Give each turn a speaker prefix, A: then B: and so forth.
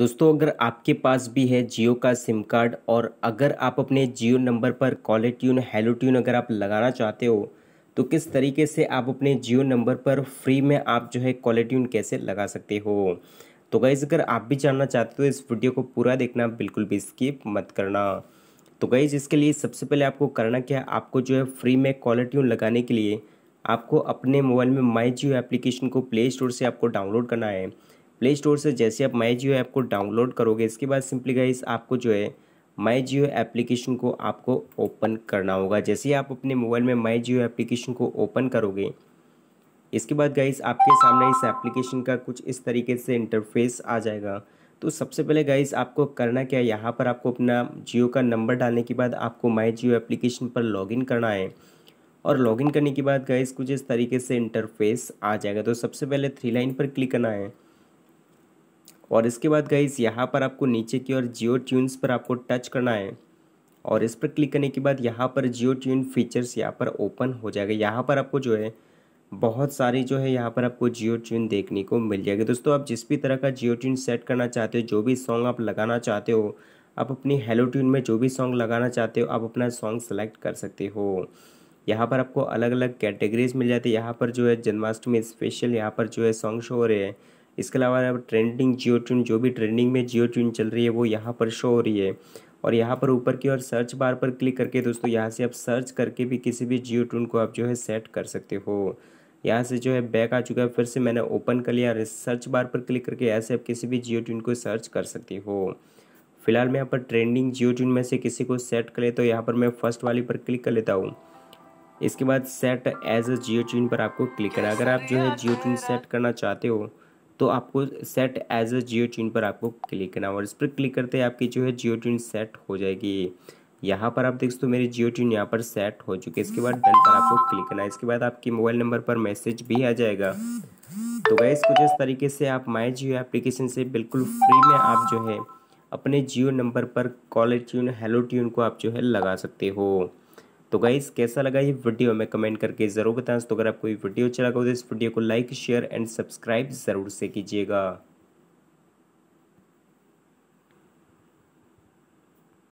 A: दोस्तों अगर आपके पास भी है जियो का सिम कार्ड और अगर आप अपने जियो नंबर पर कॉलर ट्यून हेलो ट्यून अगर आप लगाना चाहते हो तो किस तरीके से आप अपने जियो नंबर पर फ्री में आप जो है कॉलर ट्यून कैसे लगा सकते हो तो गाइज़ अगर आप भी जानना चाहते हो तो इस वीडियो को पूरा देखना बिल्कुल भी स्किप मत करना तो गाइज़ इसके लिए सबसे पहले आपको करना क्या है आपको जो है फ्री में कॉलर ट्यून लगाने के लिए आपको अपने मोबाइल में माई जियो एप्लीकेशन को प्ले स्टोर से आपको डाउनलोड करना है प्ले स्टोर से जैसे आप माई जियो ऐप को डाउनलोड करोगे इसके बाद सिंपली गाइस आपको जो है माई जियो एप्लीकेशन को आपको ओपन करना होगा जैसे ही आप अपने मोबाइल में माई जियो एप्लीकेशन को ओपन करोगे इसके बाद गाइस आपके सामने इस एप्लीकेशन का कुछ इस तरीके से इंटरफेस आ जाएगा तो सबसे पहले गाइस आपको करना क्या है यहाँ पर आपको अपना जियो का नंबर डालने के बाद आपको माई जियो एप्लीकेशन पर लॉगिन करना है और लॉगिन करने के बाद गाइस कुछ इस तरीके से इंटरफेस आ जाएगा तो सबसे पहले थ्री लाइन पर क्लिक करना है और इसके बाद गाइज यहाँ पर आपको नीचे की ओर जियो ट्यून्स पर आपको टच करना है और इस पर क्लिक करने के बाद यहाँ पर जियो ट्यून फीचर्स यहाँ पर ओपन हो जाएगा यहाँ पर आपको जो है बहुत सारी जो है यहाँ पर आपको जियो ट्यून देखने को मिल जाएगी दोस्तों आप जिस भी तरह का जियो ट्यून सेट करना चाहते हो जो भी सॉन्ग आप लगाना चाहते हो आप अपनी हेलो ट्यून में जो भी सॉन्ग लगाना चाहते हो आप अपना सॉन्ग सेलेक्ट कर सकते हो यहाँ पर आपको अलग अलग कैटेगरीज मिल जाती है यहाँ पर जो है जन्माष्टमी स्पेशल यहाँ पर जो है सॉन्ग शो हो रहे हैं इसके अलावा ट्रेंडिंग जियो ट्यून जो भी ट्रेंडिंग में जियो ट्यून चल रही है वो यहाँ पर शो हो रही है और यहाँ पर ऊपर की ओर सर्च बार पर क्लिक करके दोस्तों यहाँ से आप सर्च करके भी किसी भी जियो ट्यून को आप जो है सेट कर सकते हो यहाँ से जो है बैक आ चुका है फिर से मैंने ओपन कर लिया सर्च बार पर क्लिक करके ऐसे आप किसी भी जियो ट्यून को सर्च कर सकते हो फिलहाल मैं यहाँ पर ट्रेंडिंग जियो ट्यून में से किसी को सेट कर ले तो यहाँ पर मैं फर्स्ट वाली पर क्लिक कर लेता हूँ इसके बाद set as a Jio tune पर आपको क्लिक करना अगर आप जो है जियो ट्यून सेट करना चाहते हो तो आपको set as a Jio tune पर आपको क्लिक करना और इस पर क्लिक करते ही आपकी जो है जियो ट्यून सेट हो जाएगी यहाँ पर आप देख सकते हो मेरी जियो ट्यून यहाँ पर सेट हो चुकी है इसके बाद डन पर आपको क्लिक करना है इसके बाद आपके मोबाइल नंबर पर मैसेज भी आ जाएगा तो गैस कुछ इस तरीके से आप माई जियो एप्लीकेशन से बिल्कुल फ्री में आप जो है अपने जियो नंबर पर कॉलर ट्यून हेलो ट्यून को आप जो है लगा सकते हो तो गाइस कैसा लगा ये वीडियो हमें कमेंट करके ज़रूर बताएं तो अगर आपको ये वीडियो अच्छा लगा तो इस वीडियो को लाइक शेयर एंड सब्सक्राइब ज़रूर से कीजिएगा